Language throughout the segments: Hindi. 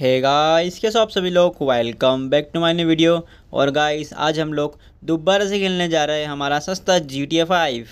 है गाइस कैसे सभी लोग welcome back to my new video और गाइस आज हम लोग दोबारा से खेलने जा रहे हैं हमारा सस्ता जी टी फाइव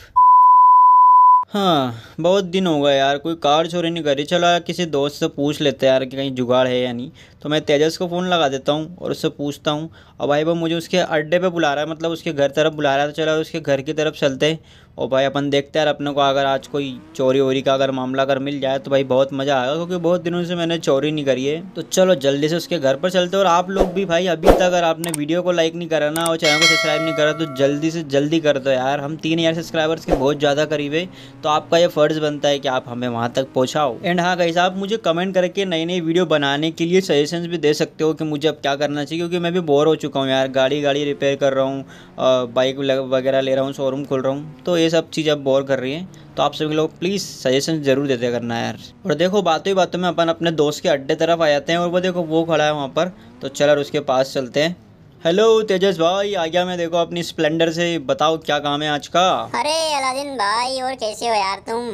हाँ बहुत दिन हो गए यार कोई कार चोरी नहीं करी चलो यार किसी दोस्त से पूछ लेते हैं यार कि कहीं जुगाड़ है या नहीं तो मैं तेजस को फ़ोन लगा देता हूँ और उससे पूछता हूँ और भाई वो मुझे उसके अड्डे पे बुला रहा है मतलब उसके घर तरफ बुला रहा है तो चलो उसके घर की तरफ चलते और भाई अपन देखते हैं यार अपने को अगर आज कोई चोरी वोरी का अगर मामला अगर मिल जाए तो भाई बहुत मज़ा आएगा क्योंकि बहुत दिनों से मैंने चोरी नहीं करी है तो चलो जल्दी से उसके घर पर चलते और आप लोग भी भाई अभी तक अगर आपने वीडियो को लाइक नहीं करा ना और चैनल को सब्सक्राइब नहीं करा तो जल्दी से जल्दी कर दो यार हम तीन हज़ार सब्सक्राइबर्स के बहुत ज़्यादा करीब है तो आपका यह फ़र्ज़ बनता है कि आप हमें वहाँ तक पहुँचाओ एंड हाँ गई आप मुझे कमेंट करके नई नई वीडियो बनाने के लिए सजेशन भी दे सकते हो कि मुझे अब क्या करना चाहिए क्योंकि मैं भी बोर हो चुका हूँ यार गाड़ी गाड़ी रिपेयर कर रहा हूँ बाइक वगैरह ले रहा हूँ शोरूम खोल रहा हूँ तो ये सब चीज़ आप बोर कर रही है तो आप सभी लोग प्लीज़ सजेशन ज़रूर देते करना यार और देखो बातों ही बातों में अपन अपने दोस्त के अड्डे तरफ आ जाते हैं और वो देखो वो खड़ा है वहाँ पर तो चल और उसके पास चलते हैं हेलो तेजस भाई आ गया मैं देखो अपनी स्प्लेंडर से बताओ क्या काम है आज का अरे अलादीन भाई और कैसे हो यार तुम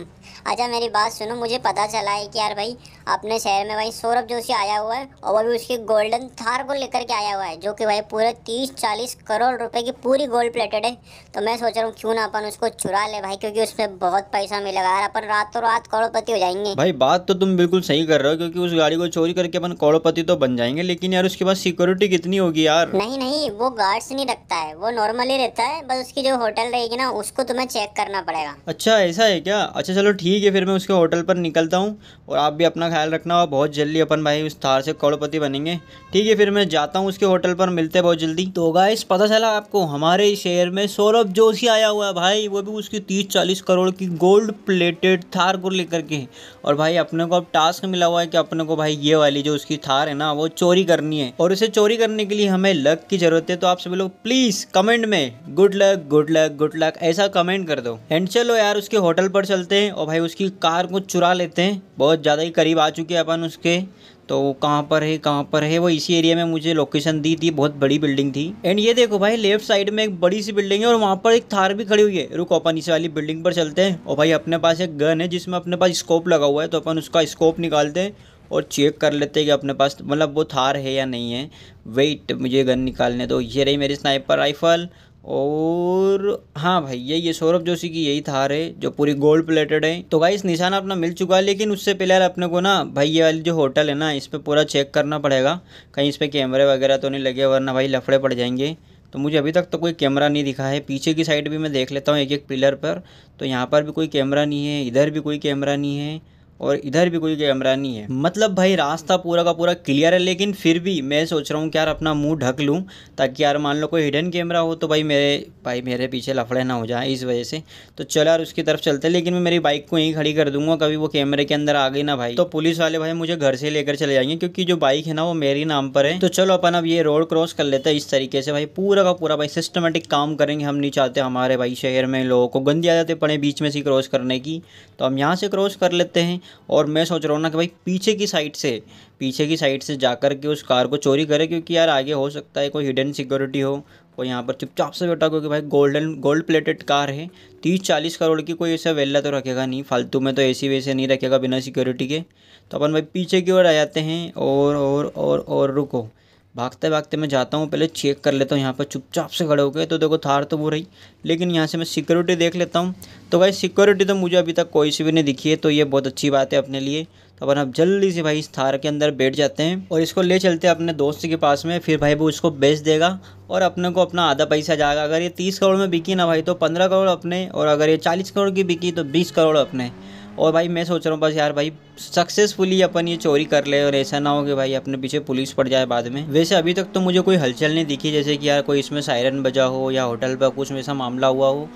अच्छा मेरी बात सुनो मुझे पता चला है कि यार भाई अपने शहर में भाई सौरभ जोशी आया हुआ है और वो भी उसकी गोल्डन थार को लेकर के आया हुआ है जो कि भाई पूरे तीस चालीस करोड़ रुपए की पूरी गोल्ड प्लेटेड है तो मैं सोच रहा हूँ क्यों ना अपन उसको चुरा ले भाई क्योंकि उसमें बहुत पैसा मिलेगा यार अपन रातों तो रात करोड़पति हो जाएंगे भाई बात तो तुम बिल्कुल सही कर रहे हो क्योंकि उस गाड़ी को चोरी करके अपन करोड़पति तो बन जाएंगे लेकिन यार उसके पास सिक्योरिटी कितनी होगी यार नहीं नहीं वो गार्ड्स नहीं रखता है वो नॉर्मली रहता है बस उसकी जो होटल रहेगी ना उसको तुम्हें चेक करना पड़ेगा अच्छा ऐसा है क्या अच्छा चलो ठीक ठीक है फिर मैं उसके होटल पर निकलता हूँ और आप भी अपना ख्याल रखना और बहुत जल्दी अपन भाई उस थार से करोड़पति बनेंगे ठीक है फिर मैं जाता हूँ उसके होटल पर मिलते बहुत जल्दी तो गाइस पता चला आपको हमारे शहर में सौरभ जोशी आया हुआ है भाई वो भी उसकी तीस चालीस करोड़ की गोल्ड प्लेटेड थार को लेकर के और भाई अपने को अब टास्क मिला हुआ है कि अपने को भाई ये वाली जो उसकी थार है ना वो चोरी करनी है और उसे चोरी करने के लिए हमें लक की ज़रूरत है तो आप सभी लोग प्लीज़ कमेंट में good luck good luck good luck ऐसा कमेंट कर दो एंड चलो यार उसके होटल पर चलते हैं और भाई उसकी कार को चुरा लेते हैं बहुत ज़्यादा ही करीब आ चुके हैं अपन उसके तो वो कहाँ पर है कहाँ पर है वो इसी एरिया में मुझे लोकेशन दी थी बहुत बड़ी बिल्डिंग थी एंड ये देखो भाई लेफ्ट साइड में एक बड़ी सी बिल्डिंग है और वहाँ पर एक थार भी खड़ी हुई है रुको अपन इसी वाली बिल्डिंग पर चलते हैं और भाई अपने पास एक गन है जिसमें अपने पास स्कोप लगा हुआ है तो अपन उसका स्कोप निकालते हैं और चेक कर लेते हैं कि अपने पास मतलब वो थार है या नहीं है वेट मुझे गन निकालने दो ये रही मेरी स्नाइपर राइफल और हाँ भाई ये ये सौरभ जोशी की यही थार है जो पूरी गोल्ड प्लेटेड है तो भाई निशाना अपना मिल चुका है लेकिन उससे पहले अपने को ना भाई ये वाली जो होटल है ना इस पर पूरा चेक करना पड़ेगा कहीं इस पर कैमरे वगैरह तो नहीं लगे वरना भाई लफड़े पड़ जाएंगे तो मुझे अभी तक तो कोई कैमरा नहीं दिखा है पीछे की साइड भी मैं देख लेता हूँ एक एक पिलर पर तो यहाँ पर भी कोई कैमरा नहीं है इधर भी कोई कैमरा नहीं है और इधर भी कोई कैमरा नहीं है मतलब भाई रास्ता पूरा का पूरा क्लियर है लेकिन फिर भी मैं सोच रहा हूँ कि यार अपना मुंह ढक लूँ ताकि यार मान लो कोई हिडन कैमरा हो तो भाई मेरे भाई मेरे पीछे लफड़े ना हो जाए इस वजह से तो चलो यार उसकी तरफ चलते लेकिन मैं मेरी बाइक को यहीं खड़ी कर दूंगा कभी वो कैमरे के अंदर आ गई ना भाई तो पुलिस वाले भाई मुझे घर से लेकर चले जाएंगे क्योंकि जो बाइक है ना वो मेरे नाम पर है तो चलो अपन अब ये रोड क्रॉस कर लेते हैं इस तरीके से भाई पूरा का पूरा भाई सिस्टमेटिक काम करेंगे हम नहीं चाहते हमारे भाई शहर में लोगों को गंदी आ जाते पड़े बीच में से क्रॉस करने की तो हम यहाँ से क्रॉस कर लेते हैं और मैं सोच रहा हूँ ना कि भाई पीछे की साइड से पीछे की साइड से जा के उस कार को चोरी करें क्योंकि यार आगे हो सकता है कोई हिडन सिक्योरिटी हो कोई यहाँ पर चुपचाप से बैठा क्योंकि भाई गोल्डन गोल्ड प्लेटेड कार है तीस चालीस करोड़ की कोई ऐसा वेला तो रखेगा नहीं फालतू में तो ऐसी वैसे नहीं रखेगा बिना सिक्योरिटी के तो अपन भाई पीछे की ओर आ जाते हैं और और और और रुको भागते भागते मैं जाता हूँ पहले चेक कर लेता हूँ यहाँ पर चुपचाप से खड़े हो गए तो देखो थार तो वो रही लेकिन यहाँ से मैं सिक्योरिटी देख लेता हूँ तो भाई सिक्योरिटी तो मुझे अभी तक कोई सी भी नहीं दिखी है तो ये बहुत अच्छी बात है अपने लिए तो अपन अब जल्दी से भाई इस थार के अंदर बैठ जाते हैं और इसको ले चलते हैं अपने दोस्त के पास में फिर भाई वो इसको बेच देगा और अपने को अपना आधा पैसा जाएगा अगर ये तीस करोड़ में बिकी ना भाई तो पंद्रह करोड़ अपने और अगर ये चालीस करोड़ की बिकी तो बीस करोड़ अपने और भाई मैं सोच रहा हूँ बस यार भाई सक्सेसफुली अपन ये चोरी कर ले और ऐसा ना हो कि भाई अपने पीछे पुलिस पड़ जाए बाद में वैसे अभी तक तो मुझे कोई हलचल नहीं दिखी जैसे कि यार कोई इसमें सायरन बजा हो या होटल पर कुछ वैसा मामला हुआ हो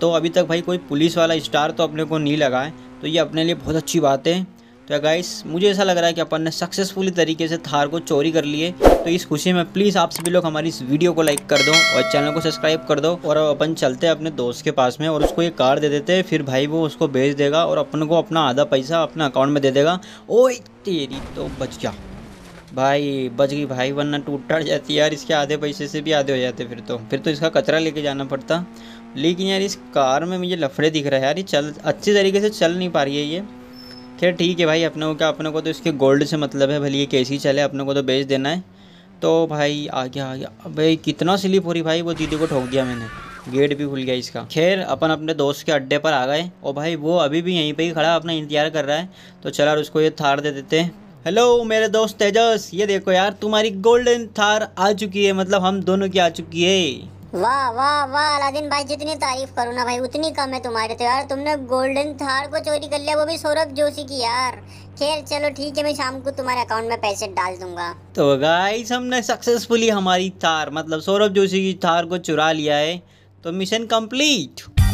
तो अभी तक भाई कोई पुलिस वाला स्टार तो अपने को नहीं लगा है तो ये अपने लिए बहुत अच्छी बात है तो गाइस मुझे ऐसा लग रहा है कि अपन ने सक्सेसफुली तरीके से थार को चोरी कर लिए तो इस खुशी में प्लीज़ आप सभी लोग हमारी इस वीडियो को लाइक कर दो और चैनल को सब्सक्राइब कर दो और अपन चलते हैं अपने दोस्त के पास में और उसको ये कार दे देते हैं फिर भाई वो उसको भेज देगा और अपन को अपना आधा पैसा अपना अकाउंट में दे देगा ओ तेरी तो बच गया भाई बच गई भाई वरना टूट टाट जाती यार इसके आधे पैसे से भी आधे हो जाते फिर तो फिर तो इसका कचरा लेके जाना पड़ता लेकिन यार इस कार में मुझे लफड़े दिख रहा है यार ये चल अच्छी तरीके से चल नहीं पा रही है ये खैर ठीक है भाई अपनों का अपनों को तो इसके गोल्ड से मतलब है भले ये कैसी चले अपनों को तो बेच देना है तो भाई आ गया आ गया भाई कितना स्लिप हो रही भाई वो दीदी को ठोक दिया मैंने गेट भी खुल गया इसका खैर अपन अपने दोस्त के अड्डे पर आ गए और भाई वो अभी भी यहीं पर ही खड़ा अपना इंतजार कर रहा है तो चल यार उसको ये थार दे देते हैं हेलो मेरे दोस्त तेजस ये देखो यार तुम्हारी गोल्डन थार आ चुकी है मतलब हम दोनों की आ चुकी है वाह वाह वाह अलादीन भाई जितनी तारीफ करो ना भाई उतनी कम है तुम्हारे तो यार तुमने गोल्डन थार को चोरी कर लिया वो भी सौरभ जोशी की यार खैर चलो ठीक है मैं शाम को तुम्हारे अकाउंट में पैसे डाल दूंगा तो गाइस हमने सक्सेसफुली हमारी थार मतलब सौरभ जोशी की थार को चुरा लिया है तो मिशन कम्प्लीट